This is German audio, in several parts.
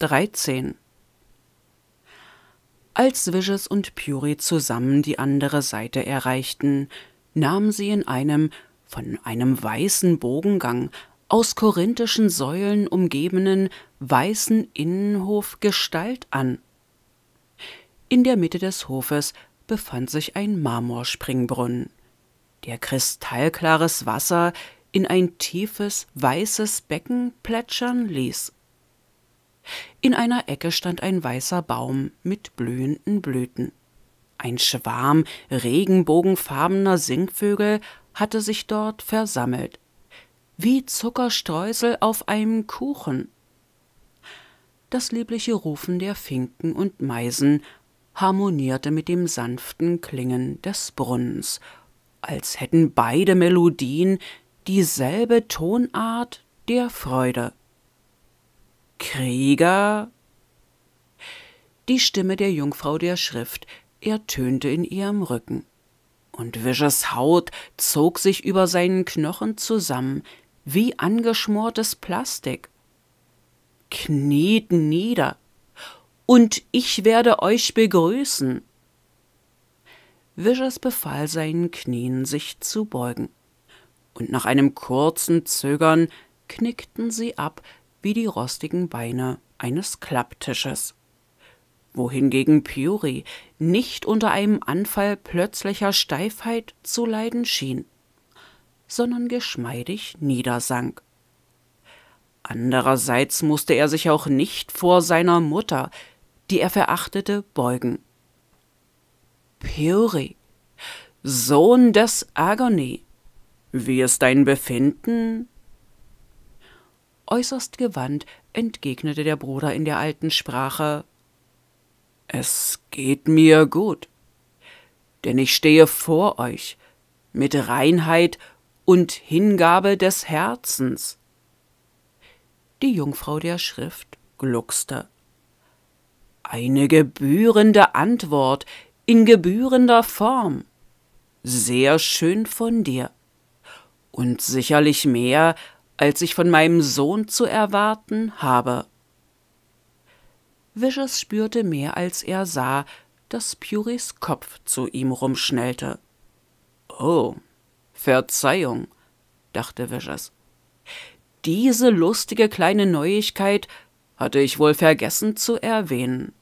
13 Als Viges und Puri zusammen die andere Seite erreichten, nahmen sie in einem, von einem weißen Bogengang, aus korinthischen Säulen umgebenen, weißen Innenhof Gestalt an. In der Mitte des Hofes befand sich ein Marmorspringbrunnen, der kristallklares Wasser in ein tiefes, weißes Becken plätschern ließ. In einer Ecke stand ein weißer Baum mit blühenden Blüten. Ein Schwarm regenbogenfarbener Singvögel hatte sich dort versammelt, wie Zuckerstreusel auf einem Kuchen. Das liebliche Rufen der Finken und Meisen harmonierte mit dem sanften Klingen des Brunnens, als hätten beide Melodien dieselbe Tonart der Freude. Krieger? Die Stimme der Jungfrau der Schrift ertönte in ihrem Rücken, und Vicious Haut zog sich über seinen Knochen zusammen, wie angeschmortes Plastik. Kniet nieder, und ich werde euch begrüßen. Vicious befahl seinen Knien, sich zu beugen, und nach einem kurzen Zögern knickten sie ab, wie die rostigen Beine eines Klapptisches. Wohingegen Puri nicht unter einem Anfall plötzlicher Steifheit zu leiden schien, sondern geschmeidig niedersank. Andererseits musste er sich auch nicht vor seiner Mutter, die er verachtete, beugen. Puri, Sohn des Agony, wie ist dein Befinden? äußerst gewandt entgegnete der Bruder in der alten Sprache Es geht mir gut, denn ich stehe vor euch mit Reinheit und Hingabe des Herzens. Die Jungfrau der Schrift gluckste. Eine gebührende Antwort in gebührender Form. Sehr schön von dir. Und sicherlich mehr, als ich von meinem Sohn zu erwarten habe. Vicious spürte mehr als er sah, dass Puris Kopf zu ihm rumschnellte. Oh, Verzeihung, dachte Vicious. Diese lustige kleine Neuigkeit hatte ich wohl vergessen zu erwähnen.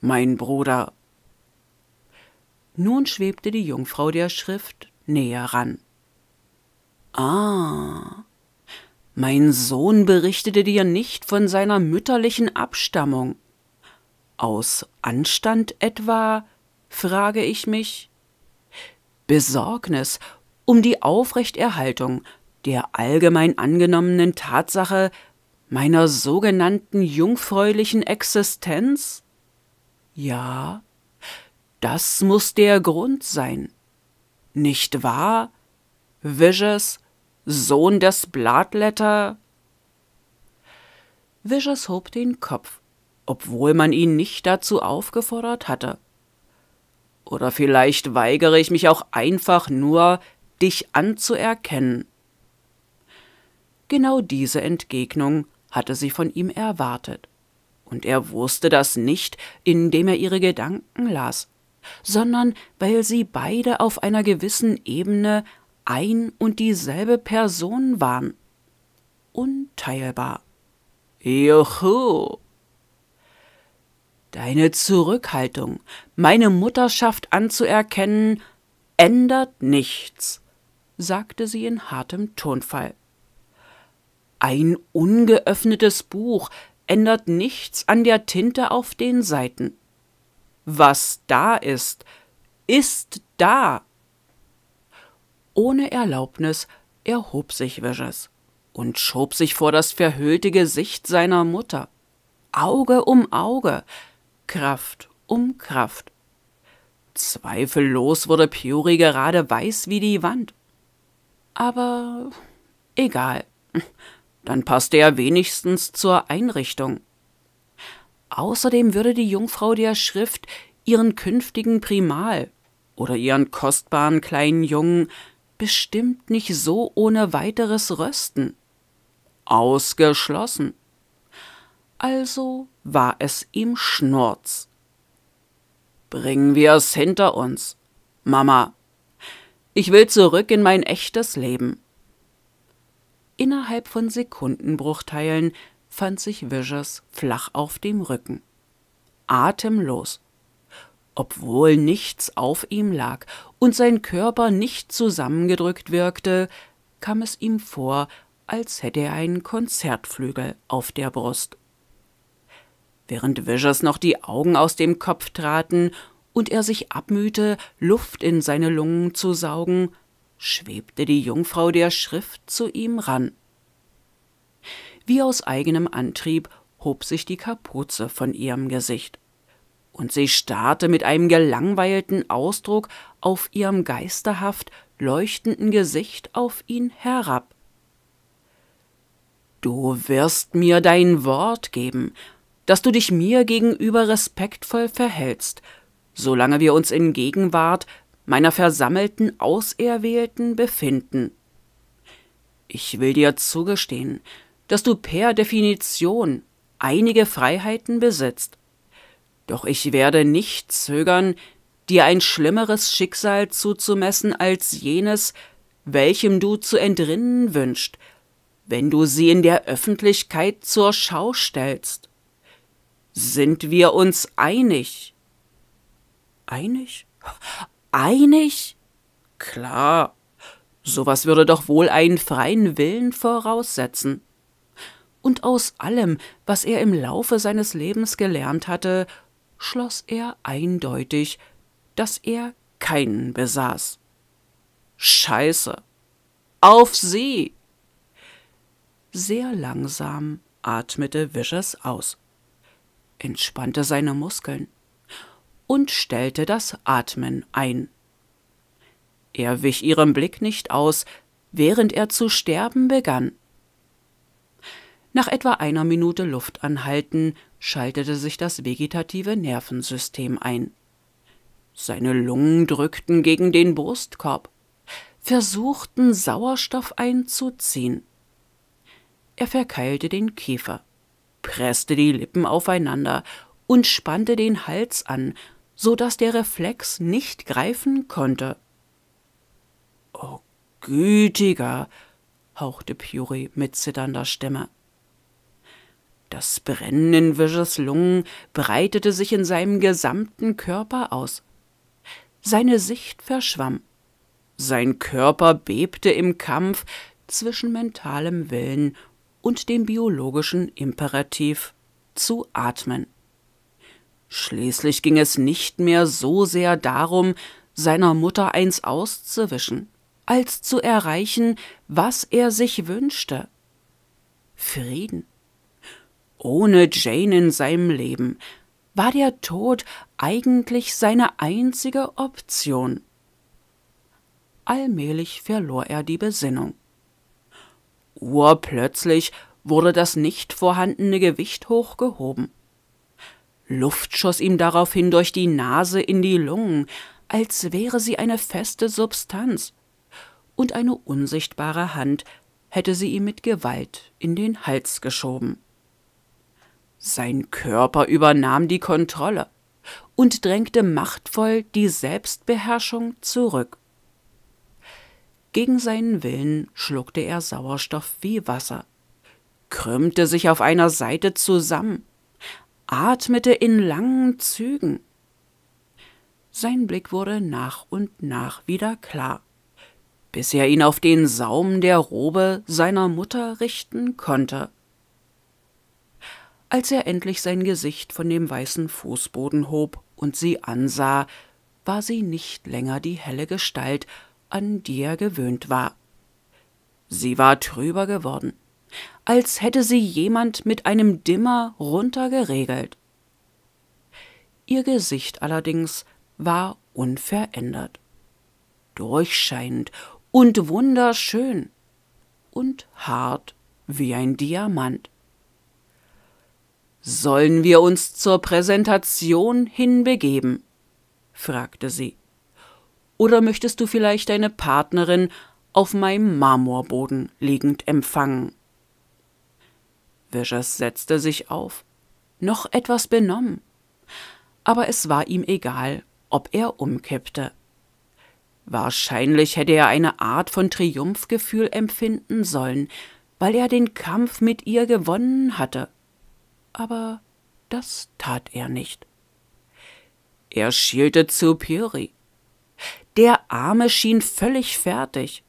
Mein Bruder. Nun schwebte die Jungfrau der Schrift näher ran. Ah, mein Sohn berichtete dir nicht von seiner mütterlichen Abstammung. Aus Anstand etwa? frage ich mich. Besorgnis um die Aufrechterhaltung der allgemein angenommenen Tatsache meiner sogenannten jungfräulichen Existenz? Ja, das muss der Grund sein. Nicht wahr? Vicious Sohn des Blattletter? Vicious hob den Kopf, obwohl man ihn nicht dazu aufgefordert hatte. Oder vielleicht weigere ich mich auch einfach nur, dich anzuerkennen. Genau diese Entgegnung hatte sie von ihm erwartet, und er wusste das nicht, indem er ihre Gedanken las, sondern weil sie beide auf einer gewissen Ebene ein und dieselbe Person waren. Unteilbar. Juhu! Deine Zurückhaltung, meine Mutterschaft anzuerkennen, ändert nichts, sagte sie in hartem Tonfall. Ein ungeöffnetes Buch ändert nichts an der Tinte auf den Seiten. Was da ist, ist da, ohne Erlaubnis erhob sich Viges und schob sich vor das verhüllte Gesicht seiner Mutter. Auge um Auge, Kraft um Kraft. Zweifellos wurde Piori gerade weiß wie die Wand. Aber egal, dann passte er wenigstens zur Einrichtung. Außerdem würde die Jungfrau der Schrift ihren künftigen Primal oder ihren kostbaren kleinen Jungen bestimmt nicht so ohne weiteres rösten. Ausgeschlossen. Also war es ihm Schnurz. Bringen wir es hinter uns. Mama, ich will zurück in mein echtes Leben. Innerhalb von Sekundenbruchteilen fand sich Visions flach auf dem Rücken. Atemlos obwohl nichts auf ihm lag und sein Körper nicht zusammengedrückt wirkte, kam es ihm vor, als hätte er einen Konzertflügel auf der Brust. Während Vigers noch die Augen aus dem Kopf traten und er sich abmühte, Luft in seine Lungen zu saugen, schwebte die Jungfrau der Schrift zu ihm ran. Wie aus eigenem Antrieb hob sich die Kapuze von ihrem Gesicht und sie starrte mit einem gelangweilten Ausdruck auf ihrem geisterhaft leuchtenden Gesicht auf ihn herab. Du wirst mir dein Wort geben, dass du dich mir gegenüber respektvoll verhältst, solange wir uns in Gegenwart meiner versammelten Auserwählten befinden. Ich will dir zugestehen, dass du per Definition einige Freiheiten besitzt, doch ich werde nicht zögern, dir ein schlimmeres Schicksal zuzumessen als jenes, welchem du zu entrinnen wünscht, wenn du sie in der Öffentlichkeit zur Schau stellst. Sind wir uns einig? Einig? Einig? Klar. Sowas würde doch wohl einen freien Willen voraussetzen. Und aus allem, was er im Laufe seines Lebens gelernt hatte, schloss er eindeutig, dass er keinen besaß. Scheiße. Auf See. Sehr langsam atmete Vicious aus, entspannte seine Muskeln und stellte das Atmen ein. Er wich ihrem Blick nicht aus, während er zu sterben begann. Nach etwa einer Minute Luftanhalten schaltete sich das vegetative Nervensystem ein. Seine Lungen drückten gegen den Brustkorb, versuchten Sauerstoff einzuziehen. Er verkeilte den Kiefer, presste die Lippen aufeinander und spannte den Hals an, so dass der Reflex nicht greifen konnte. Oh, gütiger, hauchte Puri mit zitternder Stimme. Das Brennen in Viges Lungen breitete sich in seinem gesamten Körper aus. Seine Sicht verschwamm. Sein Körper bebte im Kampf zwischen mentalem Willen und dem biologischen Imperativ zu atmen. Schließlich ging es nicht mehr so sehr darum, seiner Mutter eins auszuwischen, als zu erreichen, was er sich wünschte. Frieden ohne Jane in seinem Leben war der Tod eigentlich seine einzige Option. Allmählich verlor er die Besinnung. Urplötzlich wurde das nicht vorhandene Gewicht hochgehoben. Luft schoss ihm daraufhin durch die Nase in die Lungen, als wäre sie eine feste Substanz, und eine unsichtbare Hand hätte sie ihm mit Gewalt in den Hals geschoben. Sein Körper übernahm die Kontrolle und drängte machtvoll die Selbstbeherrschung zurück. Gegen seinen Willen schluckte er Sauerstoff wie Wasser, krümmte sich auf einer Seite zusammen, atmete in langen Zügen. Sein Blick wurde nach und nach wieder klar, bis er ihn auf den Saum der Robe seiner Mutter richten konnte als er endlich sein Gesicht von dem weißen Fußboden hob und sie ansah, war sie nicht länger die helle Gestalt, an die er gewöhnt war. Sie war trüber geworden, als hätte sie jemand mit einem Dimmer runtergeregelt. Ihr Gesicht allerdings war unverändert, durchscheinend und wunderschön und hart wie ein Diamant. Sollen wir uns zur Präsentation hinbegeben? fragte sie. Oder möchtest du vielleicht deine Partnerin auf meinem Marmorboden liegend empfangen? Vicious setzte sich auf, noch etwas benommen. Aber es war ihm egal, ob er umkippte. Wahrscheinlich hätte er eine Art von Triumphgefühl empfinden sollen, weil er den Kampf mit ihr gewonnen hatte aber das tat er nicht. Er schielte zu Piri. Der Arme schien völlig fertig.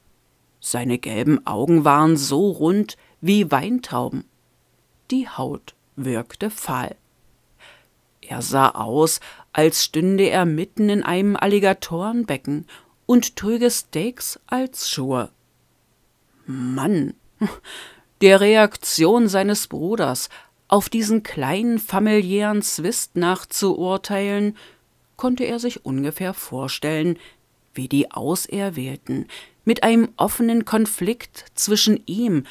Seine gelben Augen waren so rund wie Weintrauben. Die Haut wirkte fahl. Er sah aus, als stünde er mitten in einem Alligatorenbecken und trüge Steaks als Schuhe. Mann! Der Reaktion seines Bruders auf diesen kleinen familiären Zwist nachzuurteilen, konnte er sich ungefähr vorstellen, wie die Auserwählten mit einem offenen Konflikt zwischen ihm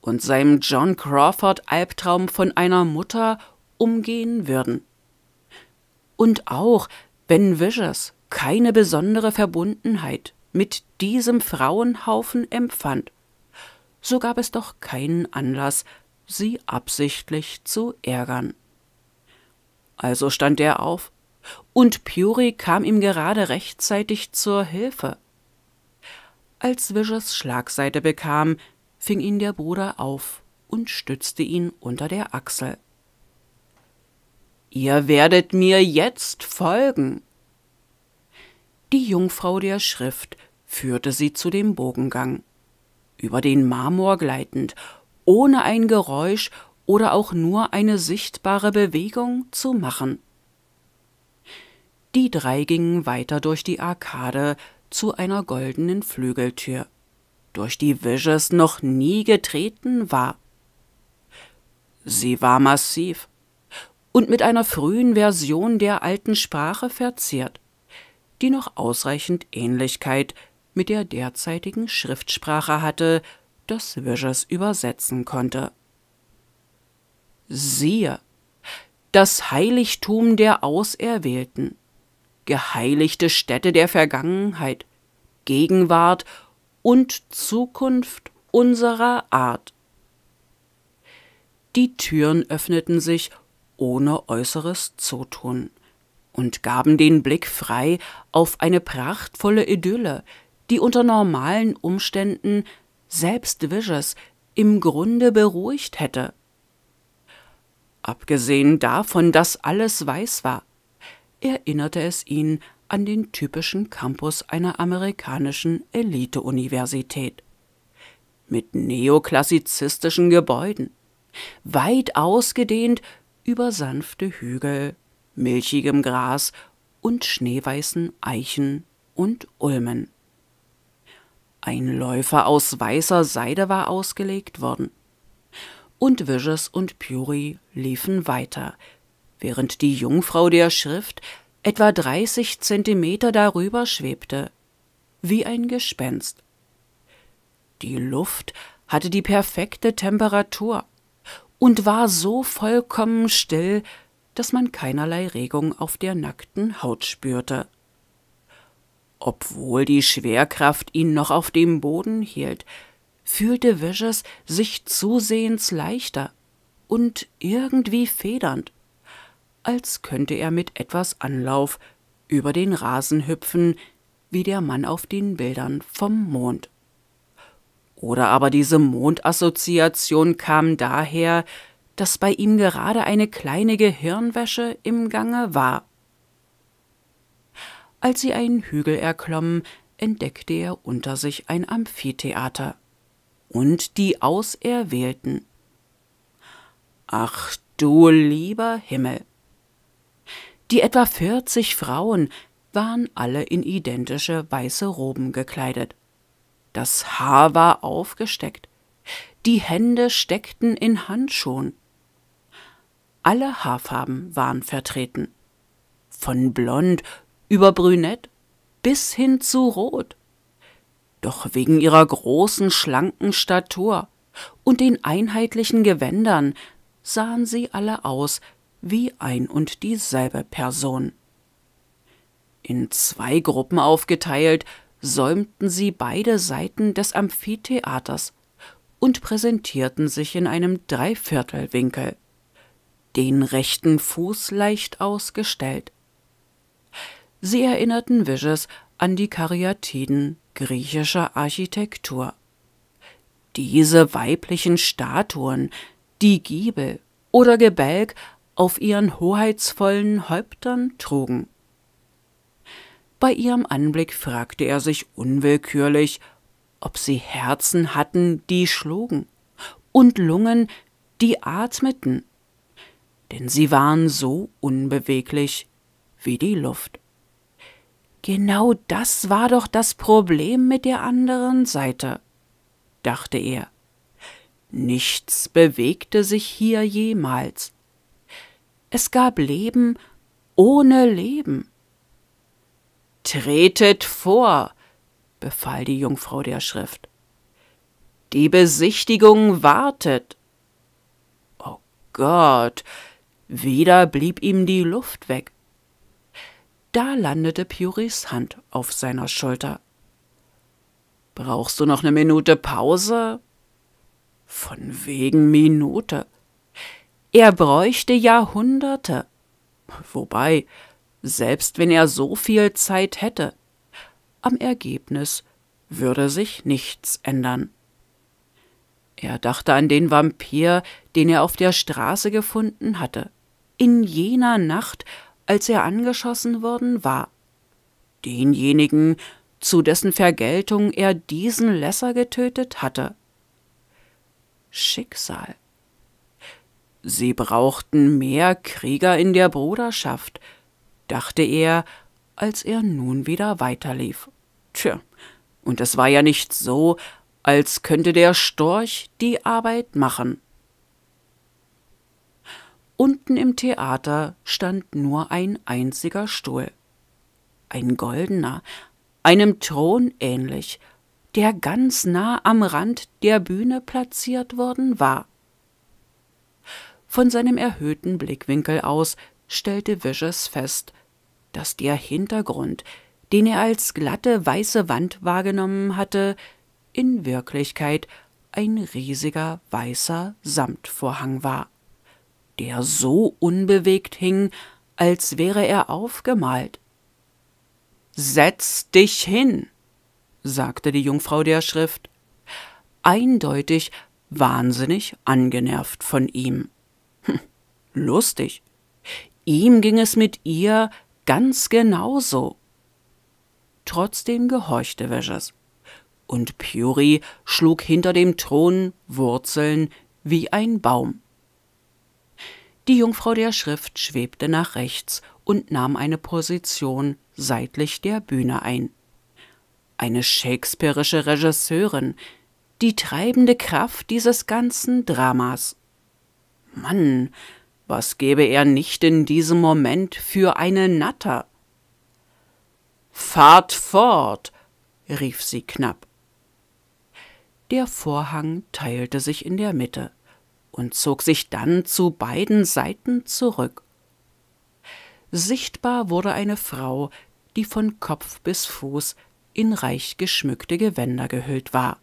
und seinem John Crawford Albtraum von einer Mutter umgehen würden. Und auch, wenn Vishers keine besondere Verbundenheit mit diesem Frauenhaufen empfand, so gab es doch keinen Anlass sie absichtlich zu ärgern. Also stand er auf, und Puri kam ihm gerade rechtzeitig zur Hilfe. Als Vicious Schlagseite bekam, fing ihn der Bruder auf und stützte ihn unter der Achsel. Ihr werdet mir jetzt folgen. Die Jungfrau der Schrift führte sie zu dem Bogengang. Über den Marmor gleitend ohne ein Geräusch oder auch nur eine sichtbare Bewegung zu machen. Die drei gingen weiter durch die Arkade zu einer goldenen Flügeltür, durch die Viges noch nie getreten war. Sie war massiv und mit einer frühen Version der alten Sprache verziert, die noch ausreichend Ähnlichkeit mit der derzeitigen Schriftsprache hatte, das Wishes übersetzen konnte. Siehe, das Heiligtum der Auserwählten, geheiligte Stätte der Vergangenheit, Gegenwart und Zukunft unserer Art. Die Türen öffneten sich ohne äußeres Zutun und gaben den Blick frei auf eine prachtvolle Idylle, die unter normalen Umständen selbst Visions, im Grunde beruhigt hätte. Abgesehen davon, dass alles weiß war, erinnerte es ihn an den typischen Campus einer amerikanischen Elite-Universität. Mit neoklassizistischen Gebäuden, weit ausgedehnt über sanfte Hügel, milchigem Gras und schneeweißen Eichen und Ulmen. Ein Läufer aus weißer Seide war ausgelegt worden. Und Viges und Puri liefen weiter, während die Jungfrau der Schrift etwa 30 Zentimeter darüber schwebte, wie ein Gespenst. Die Luft hatte die perfekte Temperatur und war so vollkommen still, dass man keinerlei Regung auf der nackten Haut spürte. Obwohl die Schwerkraft ihn noch auf dem Boden hielt, fühlte Viges sich zusehends leichter und irgendwie federnd, als könnte er mit etwas Anlauf über den Rasen hüpfen, wie der Mann auf den Bildern vom Mond. Oder aber diese Mondassoziation kam daher, dass bei ihm gerade eine kleine Gehirnwäsche im Gange war. Als sie einen Hügel erklommen, entdeckte er unter sich ein Amphitheater. Und die Auserwählten. Ach du lieber Himmel! Die etwa vierzig Frauen waren alle in identische weiße Roben gekleidet. Das Haar war aufgesteckt, die Hände steckten in Handschuhen. Alle Haarfarben waren vertreten. Von blond über brünett bis hin zu rot. Doch wegen ihrer großen, schlanken Statur und den einheitlichen Gewändern sahen sie alle aus wie ein und dieselbe Person. In zwei Gruppen aufgeteilt, säumten sie beide Seiten des Amphitheaters und präsentierten sich in einem Dreiviertelwinkel, den rechten Fuß leicht ausgestellt, Sie erinnerten Viges an die Karyatiden griechischer Architektur. Diese weiblichen Statuen, die Giebel oder Gebälk auf ihren hoheitsvollen Häuptern trugen. Bei ihrem Anblick fragte er sich unwillkürlich, ob sie Herzen hatten, die schlugen, und Lungen, die atmeten, denn sie waren so unbeweglich wie die Luft. Genau das war doch das Problem mit der anderen Seite, dachte er. Nichts bewegte sich hier jemals. Es gab Leben ohne Leben. Tretet vor, befahl die Jungfrau der Schrift. Die Besichtigung wartet. Oh Gott, wieder blieb ihm die Luft weg. Da landete Pioris Hand auf seiner Schulter. Brauchst du noch eine Minute Pause? Von wegen Minute. Er bräuchte Jahrhunderte. Wobei, selbst wenn er so viel Zeit hätte, am Ergebnis würde sich nichts ändern. Er dachte an den Vampir, den er auf der Straße gefunden hatte, in jener Nacht, als er angeschossen worden war. Denjenigen, zu dessen Vergeltung er diesen Lesser getötet hatte. Schicksal. Sie brauchten mehr Krieger in der Bruderschaft, dachte er, als er nun wieder weiterlief. Tja, und es war ja nicht so, als könnte der Storch die Arbeit machen. Unten im Theater stand nur ein einziger Stuhl. Ein goldener, einem Thron ähnlich, der ganz nah am Rand der Bühne platziert worden war. Von seinem erhöhten Blickwinkel aus stellte Wishes fest, dass der Hintergrund, den er als glatte weiße Wand wahrgenommen hatte, in Wirklichkeit ein riesiger weißer Samtvorhang war der so unbewegt hing, als wäre er aufgemalt. Setz dich hin, sagte die Jungfrau der Schrift, eindeutig wahnsinnig angenervt von ihm. Hm, lustig. Ihm ging es mit ihr ganz genauso. Trotzdem gehorchte Veges. Und Puri schlug hinter dem Thron Wurzeln wie ein Baum. Die Jungfrau der Schrift schwebte nach rechts und nahm eine Position seitlich der Bühne ein. Eine shakespearische Regisseurin, die treibende Kraft dieses ganzen Dramas. Mann, was gäbe er nicht in diesem Moment für eine Natter? Fahrt fort, rief sie knapp. Der Vorhang teilte sich in der Mitte und zog sich dann zu beiden Seiten zurück. Sichtbar wurde eine Frau, die von Kopf bis Fuß in reich geschmückte Gewänder gehüllt war.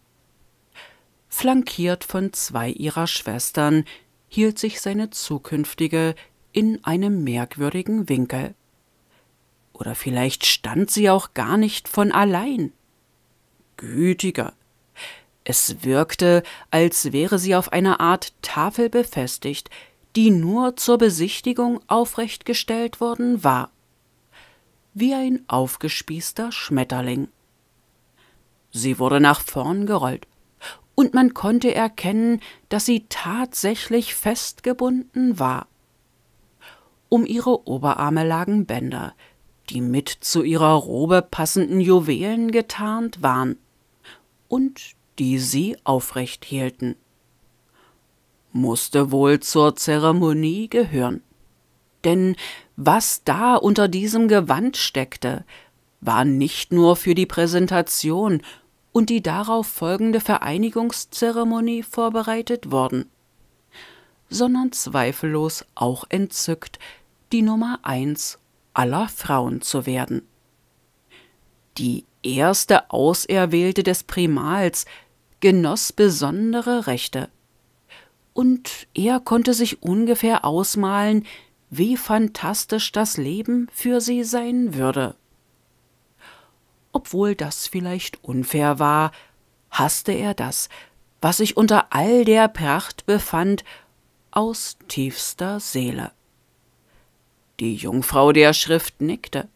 Flankiert von zwei ihrer Schwestern hielt sich seine zukünftige in einem merkwürdigen Winkel. Oder vielleicht stand sie auch gar nicht von allein. Gütiger, es wirkte, als wäre sie auf einer Art Tafel befestigt, die nur zur Besichtigung aufrechtgestellt worden war. Wie ein aufgespießter Schmetterling. Sie wurde nach vorn gerollt, und man konnte erkennen, dass sie tatsächlich festgebunden war. Um ihre Oberarme lagen Bänder, die mit zu ihrer Robe passenden Juwelen getarnt waren, und die sie aufrecht hielten. Musste wohl zur Zeremonie gehören. Denn was da unter diesem Gewand steckte, war nicht nur für die Präsentation und die darauf folgende Vereinigungszeremonie vorbereitet worden, sondern zweifellos auch entzückt, die Nummer eins aller Frauen zu werden. Die erste Auserwählte des Primals, genoss besondere Rechte. Und er konnte sich ungefähr ausmalen, wie fantastisch das Leben für sie sein würde. Obwohl das vielleicht unfair war, hasste er das, was sich unter all der Pracht befand, aus tiefster Seele. Die Jungfrau der Schrift nickte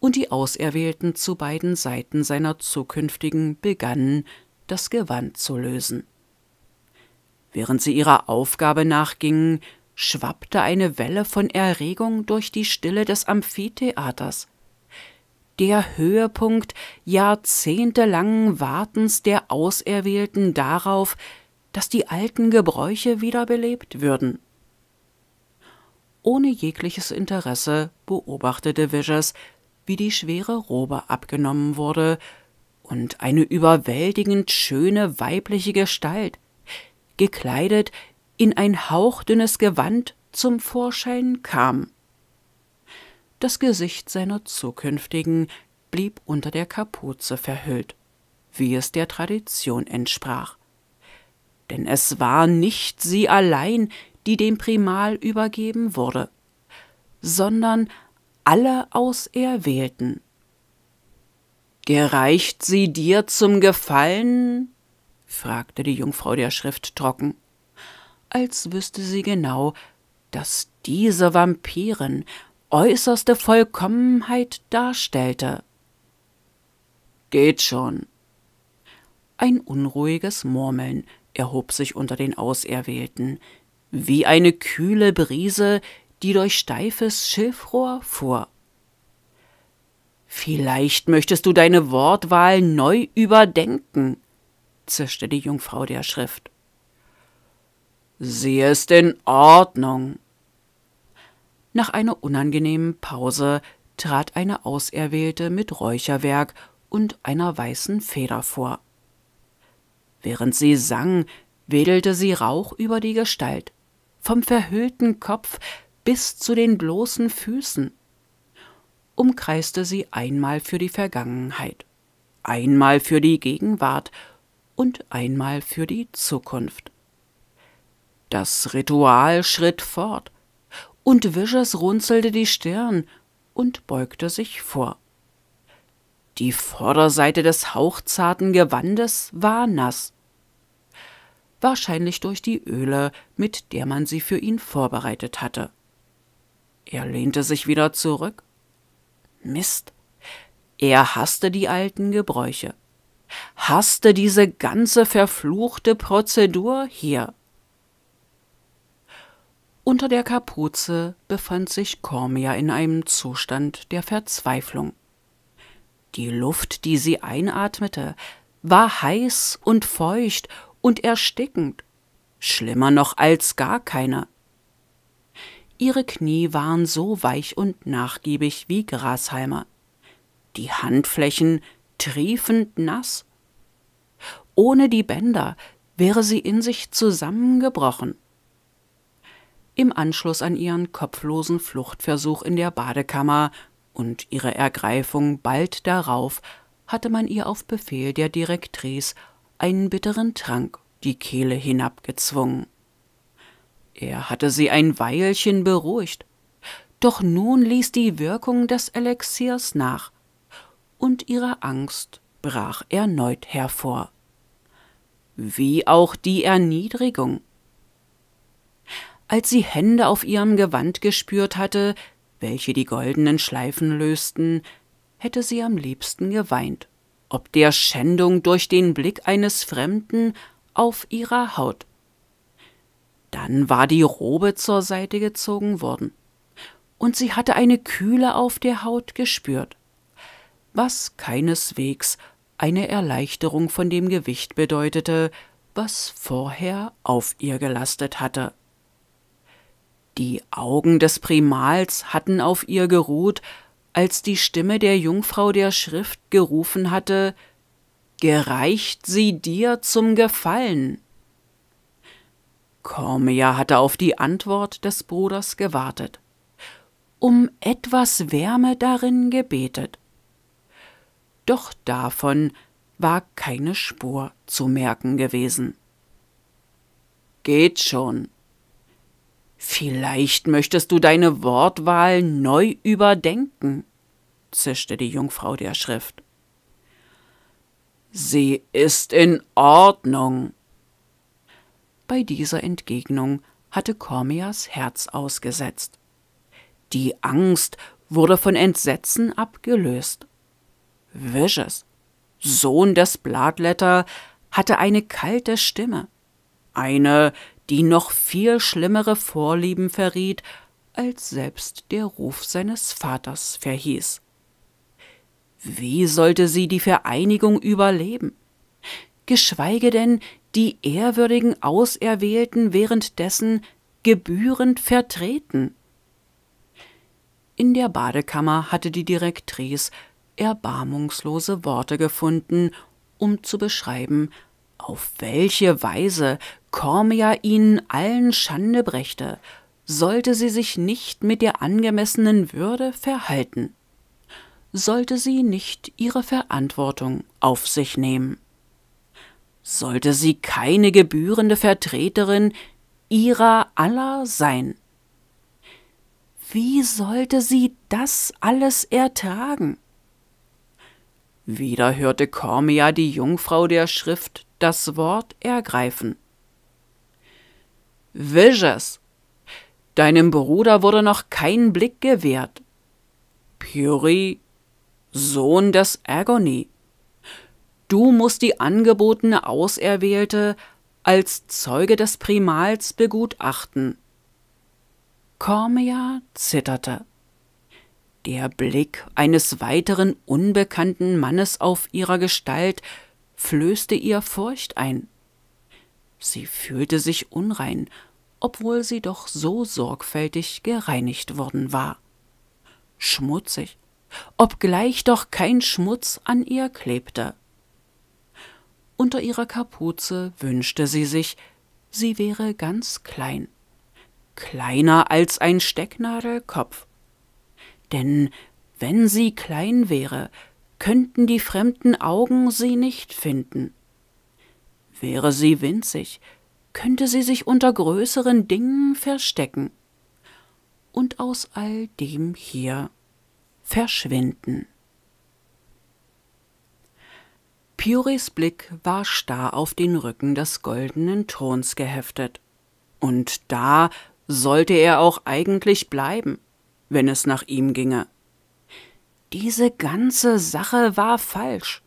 und die Auserwählten zu beiden Seiten seiner zukünftigen begannen, das Gewand zu lösen. Während sie ihrer Aufgabe nachgingen, schwappte eine Welle von Erregung durch die Stille des Amphitheaters. Der Höhepunkt jahrzehntelangen Wartens der Auserwählten darauf, dass die alten Gebräuche wiederbelebt würden. Ohne jegliches Interesse beobachtete Vigers wie die schwere Robe abgenommen wurde, und eine überwältigend schöne weibliche Gestalt, gekleidet in ein hauchdünnes Gewand zum Vorschein kam. Das Gesicht seiner zukünftigen blieb unter der Kapuze verhüllt, wie es der Tradition entsprach. Denn es war nicht sie allein, die dem Primal übergeben wurde, sondern alle Auserwählten. Gereicht sie dir zum Gefallen? fragte die Jungfrau der Schrift trocken, als wüsste sie genau, dass diese Vampirin äußerste Vollkommenheit darstellte. Geht schon. Ein unruhiges Murmeln erhob sich unter den Auserwählten, wie eine kühle Brise, die durch steifes Schilfrohr fuhr. Vielleicht möchtest du deine Wortwahl neu überdenken, zischte die Jungfrau der Schrift. Sie ist in Ordnung. Nach einer unangenehmen Pause trat eine Auserwählte mit Räucherwerk und einer weißen Feder vor. Während sie sang, wedelte sie Rauch über die Gestalt, vom verhüllten Kopf bis zu den bloßen Füßen, umkreiste sie einmal für die Vergangenheit, einmal für die Gegenwart und einmal für die Zukunft. Das Ritual schritt fort, und Wisches runzelte die Stirn und beugte sich vor. Die Vorderseite des hauchzarten Gewandes war nass, wahrscheinlich durch die Öle, mit der man sie für ihn vorbereitet hatte. Er lehnte sich wieder zurück. Mist. Er hasste die alten Gebräuche, hasste diese ganze verfluchte Prozedur hier. Unter der Kapuze befand sich Cormia in einem Zustand der Verzweiflung. Die Luft, die sie einatmete, war heiß und feucht und erstickend, schlimmer noch als gar keiner ihre Knie waren so weich und nachgiebig wie Grashalmer. die Handflächen triefend nass. Ohne die Bänder wäre sie in sich zusammengebrochen. Im Anschluss an ihren kopflosen Fluchtversuch in der Badekammer und ihre Ergreifung bald darauf hatte man ihr auf Befehl der Direktrice einen bitteren Trank die Kehle hinabgezwungen. Er hatte sie ein Weilchen beruhigt, doch nun ließ die Wirkung des Elixiers nach, und ihre Angst brach erneut hervor, wie auch die Erniedrigung. Als sie Hände auf ihrem Gewand gespürt hatte, welche die goldenen Schleifen lösten, hätte sie am liebsten geweint, ob der Schändung durch den Blick eines Fremden auf ihrer Haut. Dann war die Robe zur Seite gezogen worden, und sie hatte eine Kühle auf der Haut gespürt, was keineswegs eine Erleichterung von dem Gewicht bedeutete, was vorher auf ihr gelastet hatte. Die Augen des Primals hatten auf ihr geruht, als die Stimme der Jungfrau der Schrift gerufen hatte Gereicht sie dir zum Gefallen. Kormia hatte auf die Antwort des Bruders gewartet, um etwas Wärme darin gebetet. Doch davon war keine Spur zu merken gewesen. Geht schon. Vielleicht möchtest du deine Wortwahl neu überdenken, zischte die Jungfrau der Schrift. Sie ist in Ordnung, bei dieser Entgegnung hatte Cormias Herz ausgesetzt. Die Angst wurde von Entsetzen abgelöst. Viges, Sohn des Blattletter, hatte eine kalte Stimme, eine, die noch viel schlimmere Vorlieben verriet, als selbst der Ruf seines Vaters verhieß. Wie sollte sie die Vereinigung überleben? Geschweige denn die ehrwürdigen Auserwählten währenddessen gebührend vertreten. In der Badekammer hatte die Direktrice erbarmungslose Worte gefunden, um zu beschreiben, auf welche Weise Cormia ihnen allen Schande brächte, sollte sie sich nicht mit der angemessenen Würde verhalten, sollte sie nicht ihre Verantwortung auf sich nehmen sollte sie keine gebührende Vertreterin ihrer aller sein. Wie sollte sie das alles ertragen? Wieder hörte Cormia die Jungfrau der Schrift das Wort ergreifen. Viges, deinem Bruder wurde noch kein Blick gewährt. Pyri, Sohn des Agony, Du musst die angebotene Auserwählte als Zeuge des Primals begutachten. Cormia zitterte. Der Blick eines weiteren unbekannten Mannes auf ihrer Gestalt flößte ihr Furcht ein. Sie fühlte sich unrein, obwohl sie doch so sorgfältig gereinigt worden war. Schmutzig, obgleich doch kein Schmutz an ihr klebte unter ihrer Kapuze wünschte sie sich, sie wäre ganz klein, kleiner als ein Stecknadelkopf. Denn wenn sie klein wäre, könnten die fremden Augen sie nicht finden. Wäre sie winzig, könnte sie sich unter größeren Dingen verstecken und aus all dem hier verschwinden. Pioris Blick war starr auf den Rücken des goldenen Throns geheftet. Und da sollte er auch eigentlich bleiben, wenn es nach ihm ginge. Diese ganze Sache war falsch.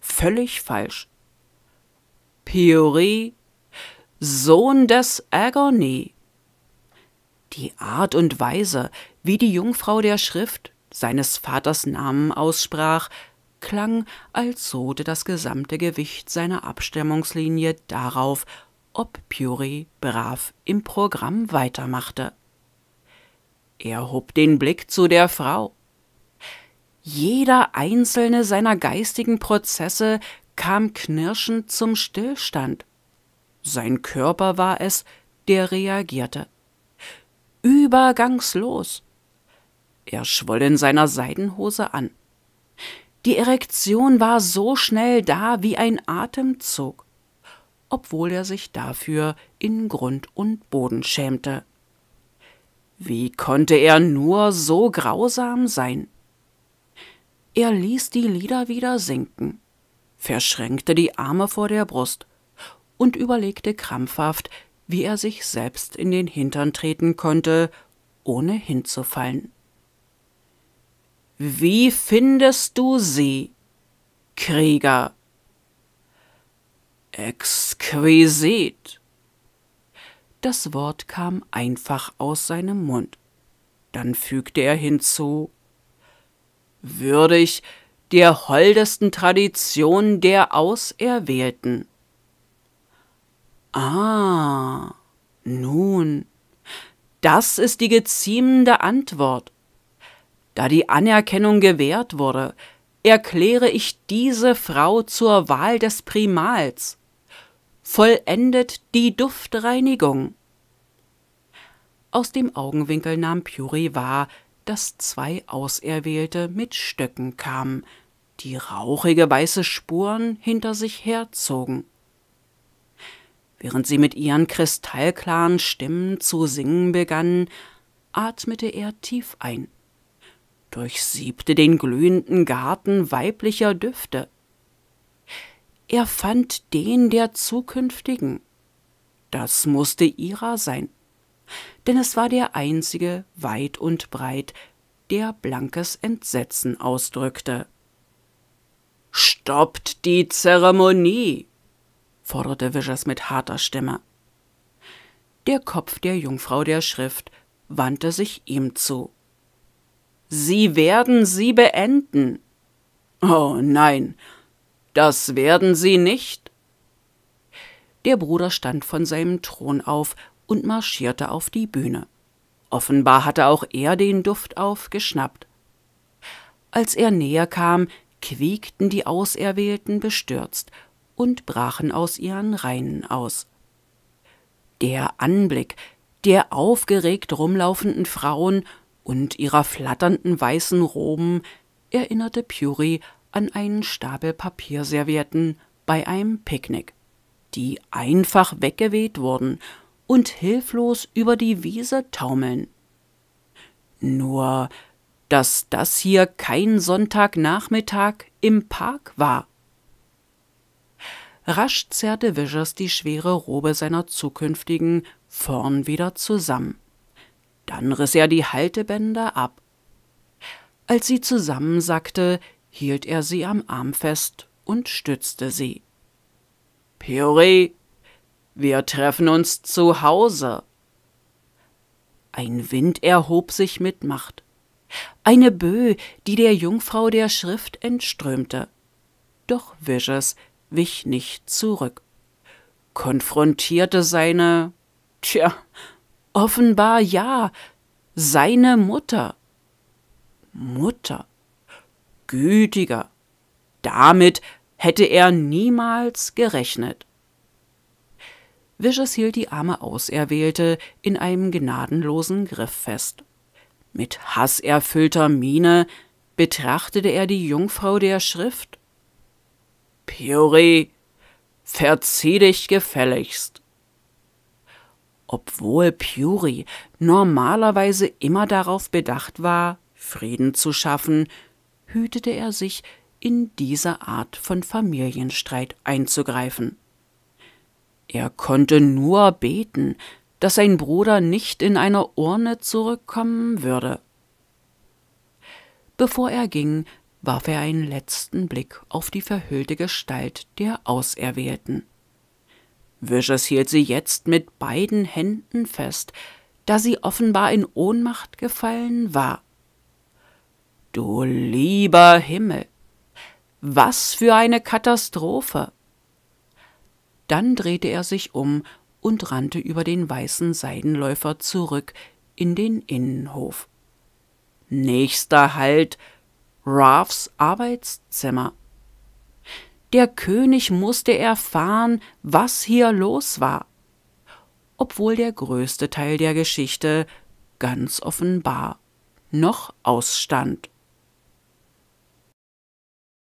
Völlig falsch. Piori, Sohn des Agony. Die Art und Weise, wie die Jungfrau der Schrift seines Vaters Namen aussprach, klang, als ruhte das gesamte Gewicht seiner Abstimmungslinie darauf, ob Puri brav im Programm weitermachte. Er hob den Blick zu der Frau. Jeder einzelne seiner geistigen Prozesse kam knirschend zum Stillstand. Sein Körper war es, der reagierte. Übergangslos. Er schwoll in seiner Seidenhose an. Die Erektion war so schnell da wie ein Atemzug, obwohl er sich dafür in Grund und Boden schämte. Wie konnte er nur so grausam sein? Er ließ die Lieder wieder sinken, verschränkte die Arme vor der Brust und überlegte krampfhaft, wie er sich selbst in den Hintern treten konnte, ohne hinzufallen. Wie findest du sie, Krieger? Exquisit. Das Wort kam einfach aus seinem Mund. Dann fügte er hinzu Würdig der holdesten Tradition der Auserwählten. Ah, nun, das ist die geziemende Antwort da die Anerkennung gewährt wurde, erkläre ich diese Frau zur Wahl des Primals. Vollendet die Duftreinigung. Aus dem Augenwinkel nahm Puri wahr, dass zwei Auserwählte mit Stöcken kamen, die rauchige weiße Spuren hinter sich herzogen. Während sie mit ihren kristallklaren Stimmen zu singen begannen, atmete er tief ein durchsiebte den glühenden Garten weiblicher Düfte. Er fand den der zukünftigen. Das musste ihrer sein, denn es war der einzige weit und breit, der blankes Entsetzen ausdrückte. Stoppt die Zeremonie, forderte Vischers mit harter Stimme. Der Kopf der Jungfrau der Schrift wandte sich ihm zu. Sie werden sie beenden. Oh nein, das werden sie nicht. Der Bruder stand von seinem Thron auf und marschierte auf die Bühne. Offenbar hatte auch er den Duft aufgeschnappt. Als er näher kam, quiekten die Auserwählten bestürzt und brachen aus ihren Reihen aus. Der Anblick der aufgeregt rumlaufenden Frauen und ihrer flatternden weißen Roben erinnerte Puri an einen Stapel Papierservietten bei einem Picknick, die einfach weggeweht wurden und hilflos über die Wiese taumeln. Nur, dass das hier kein Sonntagnachmittag im Park war. Rasch zerrte Vischers die schwere Robe seiner zukünftigen vorn wieder zusammen. Dann riss er die Haltebänder ab. Als sie zusammensackte, hielt er sie am Arm fest und stützte sie. Piore, wir treffen uns zu Hause. Ein Wind erhob sich mit Macht. Eine Böe, die der Jungfrau der Schrift entströmte. Doch Viges wich nicht zurück, konfrontierte seine, tja, Offenbar ja. Seine Mutter. Mutter. Gütiger. Damit hätte er niemals gerechnet. Vicious hielt die arme Auserwählte in einem gnadenlosen Griff fest. Mit hasserfüllter Miene betrachtete er die Jungfrau der Schrift. Piori, verzieh dich gefälligst obwohl Puri normalerweise immer darauf bedacht war, Frieden zu schaffen, hütete er sich, in diese Art von Familienstreit einzugreifen. Er konnte nur beten, dass sein Bruder nicht in einer Urne zurückkommen würde. Bevor er ging, warf er einen letzten Blick auf die verhüllte Gestalt der Auserwählten. Vicious hielt sie jetzt mit beiden Händen fest, da sie offenbar in Ohnmacht gefallen war. Du lieber Himmel, was für eine Katastrophe! Dann drehte er sich um und rannte über den weißen Seidenläufer zurück in den Innenhof. Nächster Halt Ralphs Arbeitszimmer. Der König musste erfahren, was hier los war. Obwohl der größte Teil der Geschichte ganz offenbar noch ausstand.